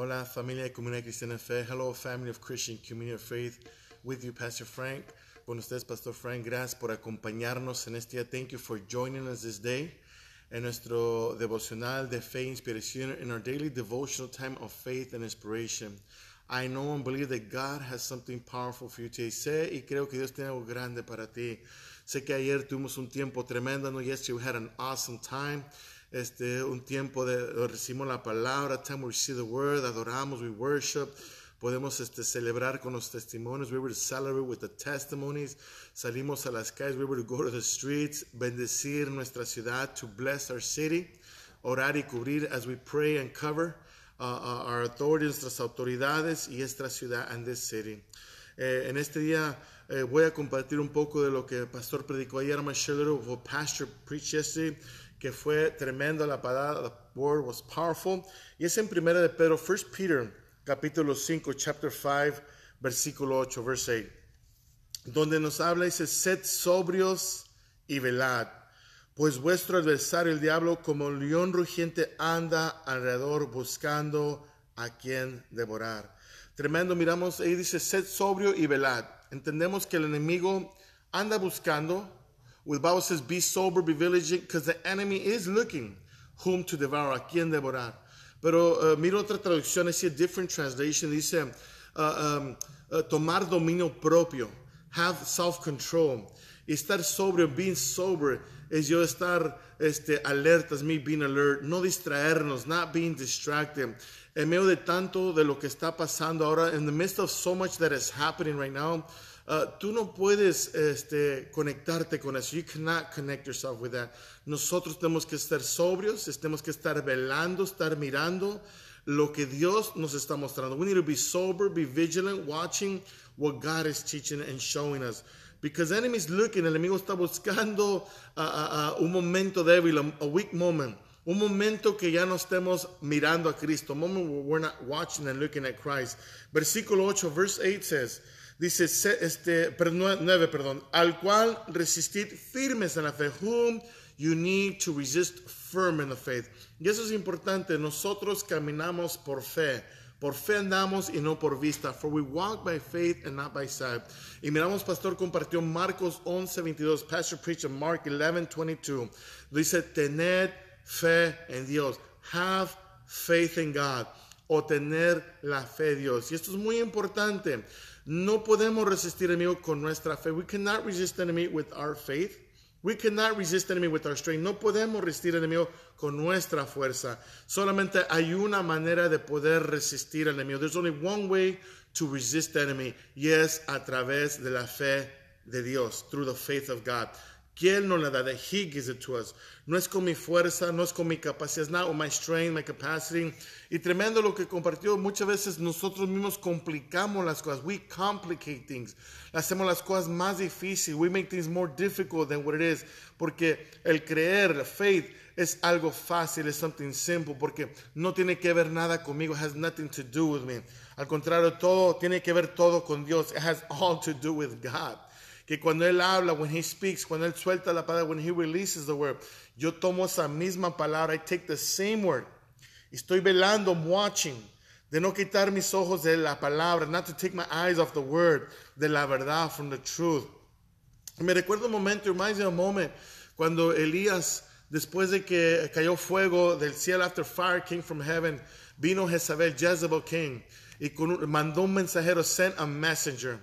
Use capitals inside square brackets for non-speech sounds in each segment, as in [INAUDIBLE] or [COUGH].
Hola, familia de Comunidad Cristiana Fe. Hello, family of Christian Community of Faith. With you, Pastor Frank. Con ustedes, Pastor Frank. Gracias por acompañarnos en este día. Thank you for joining us this day en nuestro devocional de fe e inspiración, in our daily devotional time of faith and inspiration. I know and believe that God has something powerful for you today. Sé y creo que Dios tiene algo grande para ti. Sé que ayer tuvimos un tiempo tremendo. No, yesterday we had an awesome time. este, un tiempo de recibimos la palabra, time we receive the word, adoramos, we worship, podemos este, celebrar con los testimonios, we were celebrate with the testimonies, salimos a las calles, we were go to the streets, bendecir nuestra ciudad, to bless our city, orar y cubrir as we pray and cover uh, uh, our authorities, nuestras autoridades y esta ciudad and this city. Eh, en este día eh, voy a compartir un poco de lo que el pastor predicó ayer. My pastor preached yesterday, que fue tremendo. La palabra, the word was powerful. Y es en primera de Pedro, 1 Peter, capítulo 5, chapter 5, versículo 8, verse 8. Donde nos habla y dice, sed sobrios y velad. Pues vuestro adversario, el diablo, como un león rugiente, anda alrededor buscando a quien devorar Tremendo, miramos, ahí dice, sed sobrio y velad. Entendemos que el enemigo anda buscando. With Bible says, be sober, be vigilant, because the enemy is looking whom to devour, a quien devorar. Pero eh, miro otra traducción, es different translation, dice, eh, um, eh, tomar dominio propio, have self-control. Estar sobrio, being sober, es yo estar este, alerta, me being alert, no distraernos, not being distracted en medio de tanto de lo que está pasando ahora, in the midst of so much that is happening right now, uh, tú no puedes este, conectarte con eso. You cannot connect yourself with that. Nosotros tenemos que estar sobrios, tenemos que estar velando, estar mirando lo que Dios nos está mostrando. We need to be sober, be vigilant, watching what God is teaching and showing us. Because enemies looking, el enemigo está buscando uh, uh, uh un momento débil, a weak moment un momento que ya no estemos mirando a Cristo. A we're not watching and looking at Christ. Versículo 8, verse 8 says, dice, este, 9, perdón, al cual resistid firmes en la fe. Whom you need to resist firm in the faith. Y eso es importante. Nosotros caminamos por fe. Por fe andamos y no por vista. For we walk by faith and not by sight. Y miramos, pastor compartió Marcos 11, 22. Pastor preached Mark 11, 22. Dice, tened fe en Dios. Have faith in God o tener la fe de Dios. Y esto es muy importante. No podemos resistir enemigo con nuestra fe. We cannot resist enemy with our faith. We cannot resist enemy with our strength. No podemos resistir enemigo con nuestra fuerza. Solamente hay una manera de poder resistir al enemigo. There's only one way to resist enemy. Y es a través de la fe de Dios, through the faith of God. Quién nos la da, that He gives it to us. No es con mi fuerza, no es con mi capacidad, it's not my strength, my capacity. Y tremendo lo que compartió, muchas veces nosotros mismos complicamos las cosas, we complicate things. Hacemos las cosas más difíciles, we make things more difficult than what it is. Porque el creer, la faith, es algo fácil, es something simple, porque no tiene que ver nada conmigo, has nothing to do with me. Al contrario, todo tiene que ver todo con Dios, it has all to do with God que cuando Él habla, when He speaks, cuando Él suelta la palabra, when He releases the word, yo tomo esa misma palabra, I take the same word. Estoy velando, I'm watching, de no quitar mis ojos de la palabra, not to take my eyes off the word, de la verdad, from the truth. Me recuerdo un momento, reminds me cuando Elías, después de que cayó fuego del cielo, after fire came from heaven, vino Jezabel, Jezebel king, y mandó un mensajero, sent a messenger.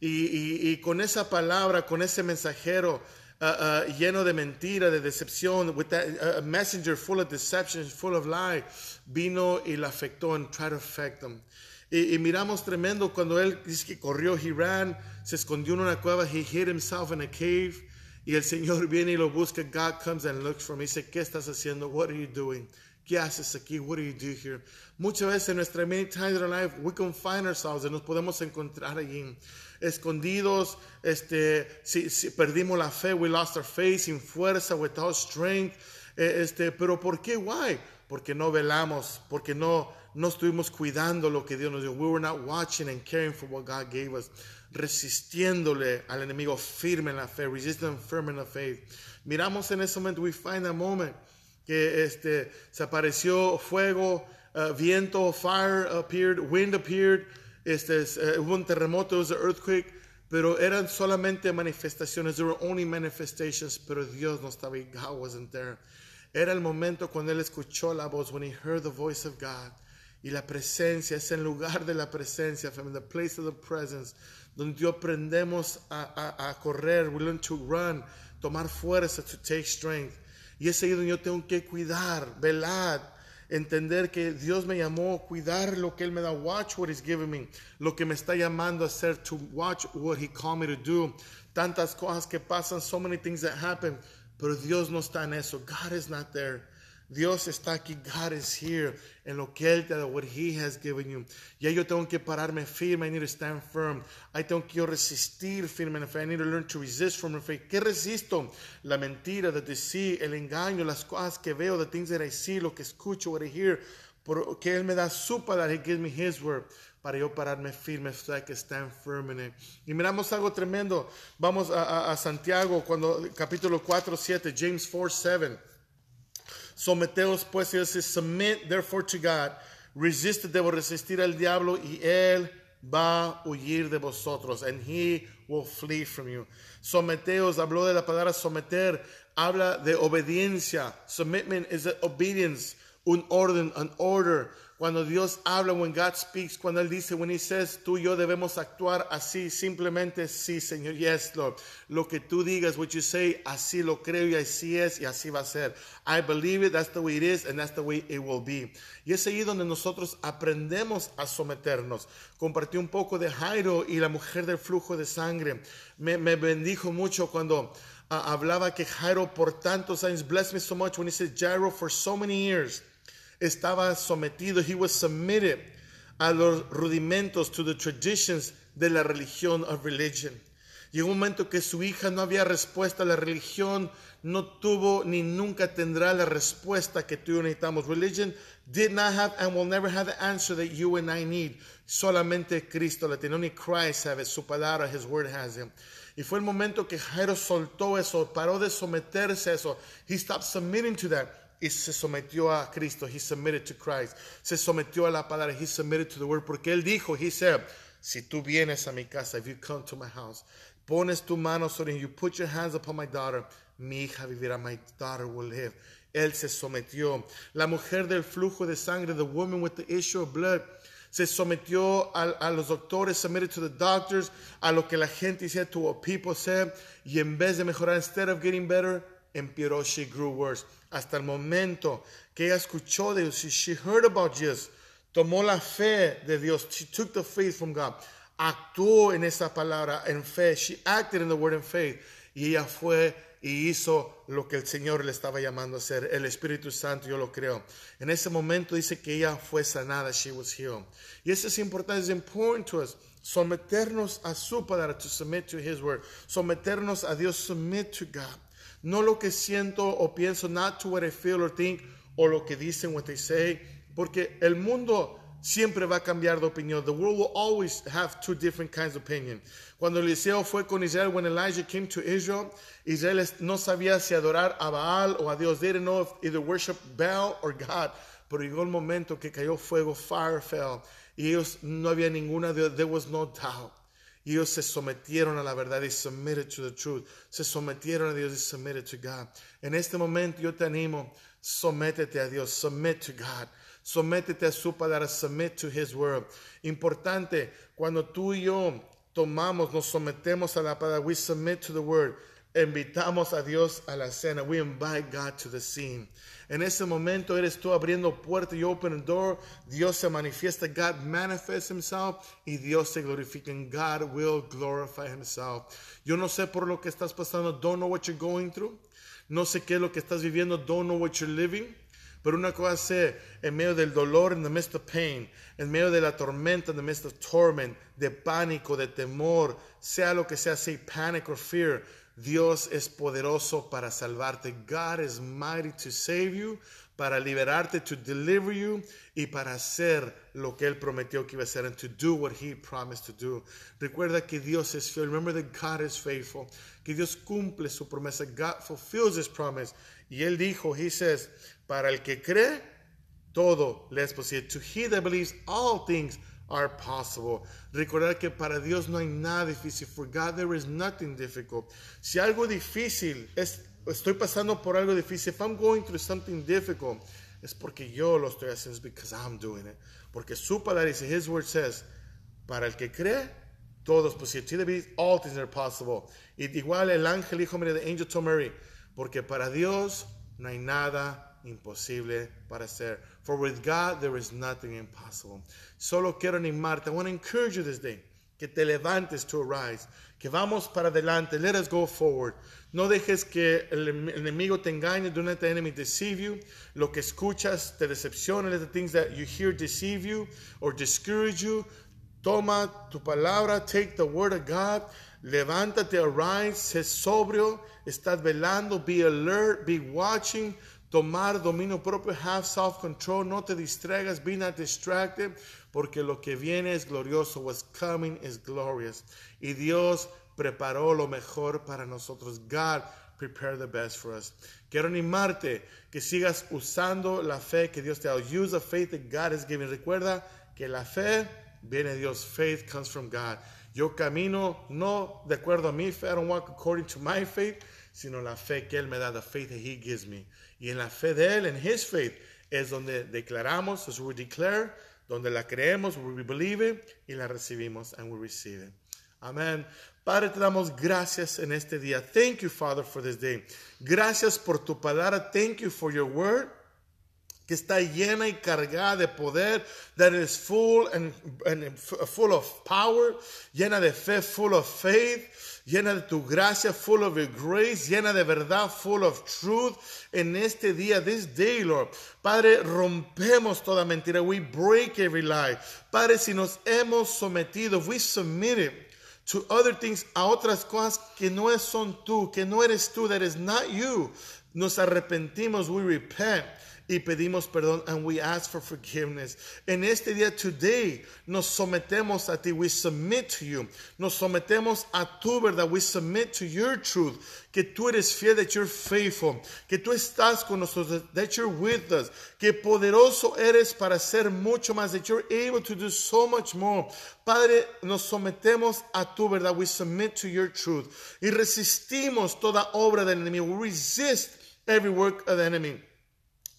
Y, y, con esa palabra, con ese mensajero uh, uh, lleno de mentira, de decepción, with that messenger full of deception, full of lies vino y la afectó and tried to affect Y, miramos tremendo cuando él dice que corrió, he ran, se escondió en una cueva, he hid himself in a cave. Y el Señor [LAUGHS] viene y lo busca. God comes and looks for him. Dice, ¿qué estás haciendo? What are you doing? ¿Qué haces aquí? What do you do here? Muchas veces en nuestra many times in our life we confine ourselves y nos podemos encontrar allí escondidos, este, si, si, perdimos la fe, we lost our faith, sin fuerza, without strength, e, este, pero ¿por qué? Why? Porque no velamos, porque no no estuvimos cuidando lo que Dios nos dio. We were not watching and caring for what God gave us. Resistiéndole al enemigo firme en la fe. Resisting firm in the faith. Miramos en ese momento, we find a moment que este, se apareció fuego, uh, viento, fire appeared, wind appeared, este, eh, hubo un terremoto, it earthquake, pero eran solamente manifestaciones, there were only manifestations, pero Dios no estaba ahí, God wasn't there. Era el momento cuando él escuchó la voz, when he heard the voice of God. Y la presencia es el lugar de la presencia, from the place of the presence, donde aprendemos a, a, a correr, we learn to run, tomar fuerza, to take strength. Y ese y yo tengo que cuidar, velar, entender que Dios me llamó, cuidar lo que Él me da, watch what He's giving me, lo que me está llamando a hacer, to watch what He called me to do. Tantas cosas que pasan, so many things that happen, pero Dios no está en eso. God is not there. Dios está aquí. God is here. En lo que Él te da, what He has given you. Y yo tengo que pararme firme. I need to stand firm. Hay tengo que resistir firme en fe. I need to learn to resist from faith. ¿Qué resisto? La mentira, the deceit, el engaño, las cosas que veo, the things that I see, lo que escucho, what I hear. Porque Él me da su palabra. He gives me His word para yo pararme firme, so que stand firm in it. Y miramos algo tremendo. Vamos a, a, Santiago, cuando capítulo 4, 7, James 4, 7. Someteos pues, y dice, submit therefore to God. Resist, debo resistir al diablo y él va a huir de vosotros. And he will flee from you. Someteos, habló de la palabra someter, habla de obediencia. Submitment is obedience un orden, un order. Cuando Dios habla, when God speaks, cuando Él dice, when He says, tú y yo debemos actuar así, simplemente sí, Señor, yes, Lord. Lo que tú digas, what you say, así lo creo y así es y así va a ser. I believe it, that's the way it is and that's the way it will be. Y es ahí donde nosotros aprendemos a someternos. Compartí un poco de Jairo y la mujer del flujo de sangre. Me, bendijo mucho cuando ah, hablaba que Jairo por tantos años, bless me so much when he said Jairo for so many years estaba sometido, he was submitted a los rudimentos, to the traditions de la religión, of religion. Llegó un momento que su hija no había respuesta, la religión no tuvo ni nunca tendrá la respuesta que tú y yo necesitamos. Religion did not have and will never have the answer that you and I need. Solamente Cristo la tiene. Only Christ has it. Su palabra, His word has it. Y fue el momento que Jairo soltó eso, paró de someterse a eso. He stopped submitting to that y se sometió a Cristo. He submitted to Christ. Se sometió a la palabra. He submitted to the word. Porque él dijo, he said, si tú vienes a mi casa, if you come to my house, pones tu mano sobre you put your hands upon my daughter, mi hija vivirá, my daughter will live. Él se sometió. La mujer del flujo de sangre, the woman with the issue of blood, se sometió a, a, los doctores, submitted to the doctors, a lo que la gente decía, to what people said, y en vez de mejorar, instead of getting better, empeoró, she grew worse. Hasta el momento que ella escuchó de Dios, she, heard about Jesus, tomó la fe de Dios, she took the faith from God, actuó en esa palabra, en fe, she acted in the word in faith, y ella fue y hizo lo que el Señor le estaba llamando a hacer. El Espíritu Santo, yo lo creo. En ese momento dice que ella fue sanada, she was healed. Y eso es importante, es importante to us. Someternos a su palabra, to submit to his word. Someternos a Dios, submit to God. No lo que siento o pienso, not to what I feel or think, o lo que dicen, what they say, porque el mundo siempre va a cambiar de opinión. The world will always have two different kinds of opinion. Cuando Eliseo fue con Israel, when Elijah came to Israel, Israel no sabía si adorar a Baal o a Dios. They didn't know if either worship Baal or God. Pero llegó el momento que cayó fuego, fire fell, y ellos no había ninguna, there was no doubt. Y ellos se sometieron a la verdad. se submitted to the truth. Se sometieron a Dios. se submitted to God. En este momento yo te animo. Sométete a Dios. Submit to God. Sométete a su palabra. Submit to His word. Importante, cuando tú y yo tomamos, nos sometemos a la palabra. We submit to the word invitamos a Dios a la cena. We invite God to the scene. En ese momento eres tú abriendo puerta y open the door. Dios se manifiesta. God manifests himself y Dios se glorifica. God will glorify himself. Yo no sé por lo que estás pasando. Don't know what you're going through. No sé qué es lo que estás viviendo. Don't know what you're living. Pero una cosa sé, en medio del dolor, en the midst of pain, en medio de la tormenta, en the midst of torment, de pánico, de temor, sea lo que sea, say panic or fear, Dios es poderoso para salvarte. God is mighty to save you, para liberarte, to deliver you y para hacer lo que él prometió que iba a hacer to do what he promised to do. Recuerda que Dios es fiel. Remember that God is faithful. Que Dios cumple su promesa. God fulfills his promise. Y él dijo, he says, para el que cree, todo le es posible. To he that believes all things are possible. Recordar que para Dios no hay nada difícil. For God there is nothing difficult. Si algo difícil es estoy pasando por algo difícil, if I'm going through something difficult, es porque yo lo estoy haciendo, because I'm doing it. Porque su palabra dice, His word says, para el que cree, todo es posible. all things are possible. Y igual el ángel dijo, mire, the angel told Mary, porque para Dios no hay nada imposible para hacer. For with God there is nothing impossible. Solo quiero animarte. I want to encourage you this day. Que te levantes to arise. Que vamos para adelante. Let us go forward. No dejes que el enemigo te engañe. Do not let the enemy deceive you. Lo que escuchas te decepciona. Let the things that you hear deceive you or discourage you. Toma tu palabra. Take the word of God. Levántate, arise. Sé sobrio. Estás velando. Be alert. Be watching. tomar dominio propio, have self-control, no te distraigas, be not distracted, porque lo que viene es glorioso, what's coming is glorious. Y Dios preparó lo mejor para nosotros. God prepare the best for us. Quiero animarte que sigas usando la fe que Dios te ha dado. Use the faith that God has given. Recuerda que la fe viene de Dios. Faith comes from God. Yo camino no de acuerdo a mi fe. I don't walk according to my faith sino la fe que Él me da, the faith that He gives me. Y en la fe de Él, en His faith, es donde declaramos, as we declare, donde la creemos, we believe y la recibimos, and we receive Amén. Padre, te damos gracias en este día. Thank you, Father, for this day. Gracias por tu palabra. Thank you for your word que está llena y cargada de poder, that is full and, full of power, llena de fe, full of faith, llena de tu gracia, full of grace, llena de verdad, full of truth, en este día, this day, Lord. Padre, rompemos toda mentira, we break every lie. Padre, si nos hemos sometido, we submit to other things, a otras cosas que no son tú, que no eres tú, that is not you. Nos arrepentimos, we repent y pedimos perdón and we ask for forgiveness. En este día, today, nos sometemos a ti, we submit to you. Nos sometemos a tu verdad, we submit to your truth. Que tú eres fiel, that you're faithful. Que tú estás con nosotros, that you're with us. Que poderoso eres para hacer mucho más, that you're able to do so much more. Padre, nos sometemos a tu verdad, we submit to your truth. Y resistimos toda obra del enemigo, we resist every work of the enemy.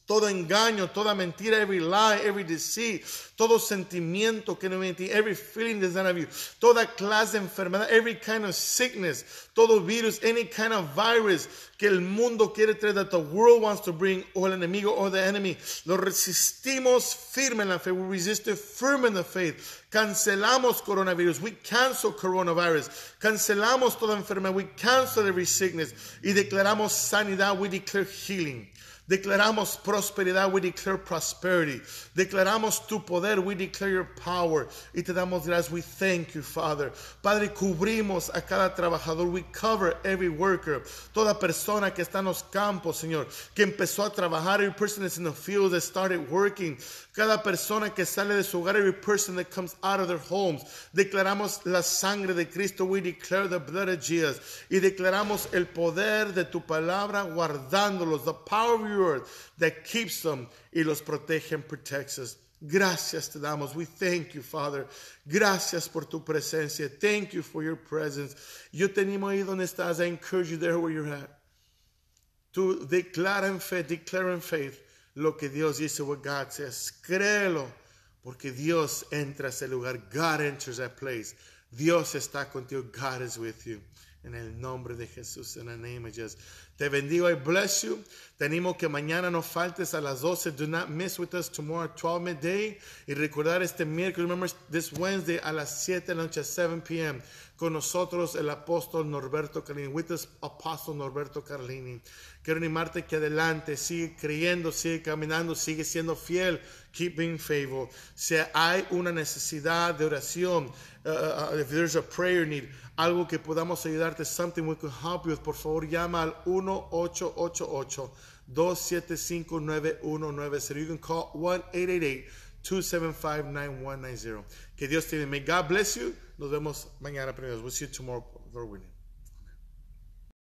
todo engaño, toda mentira, every lie, every deceit, todo sentimiento que no mentí, every feeling that's not of you, toda clase de enfermedad, every kind of sickness, todo virus, any kind of virus que el mundo quiere traer, that the world wants to bring, o el enemigo, o the enemy, lo resistimos firme en la fe, we resist it firm in the faith, cancelamos coronavirus, we cancel coronavirus, cancelamos toda enfermedad, we cancel every sickness, y declaramos sanidad, we declare healing. Declaramos prosperidad, we declare prosperity. Declaramos tu poder, we declare your power. Y te damos gracias, we thank you, Father. Padre, cubrimos a cada trabajador, we cover every worker. Toda persona que está en los campos, Señor, que empezó a trabajar, every person that's in the field that started working. Cada persona que sale de su hogar, every person that comes out of their homes. Declaramos la sangre de Cristo, we declare the blood of Jesus. Y declaramos el poder de tu palabra guardándolos, the power of that keeps them y los protege and protects us. Gracias te damos. We thank you, Father. Gracias por tu presencia. Thank you for your presence. Yo te animo ahí donde estás. I encourage you there where you're at. To declare in faith, declare in faith lo que Dios dice, what God says. Créelo, porque Dios entra a ese lugar. God enters that place. Dios está contigo. God is with you. En el nombre de Jesús, en el nombre de Jesús. Te bendigo, I bless you. Tenemos que mañana no faltes a las 12. Do not miss with us tomorrow at 12 midday. Y recordar este miércoles, remember this Wednesday a las 7 de la noche, 7 p.m con nosotros el apóstol Norberto Carlini, with us, apóstol Norberto Carlini. Quiero animarte que adelante, sigue creyendo, sigue caminando, sigue siendo fiel, keep being faithful. Si hay una necesidad de oración, uh, uh, uh if there's a prayer need, algo que podamos ayudarte, something we could help you, por favor llama al 1888 275 9190 call 1 275 9190 que Dios te May God bless you. Nos vemos mañana primero. We'll see you tomorrow, Lord winning.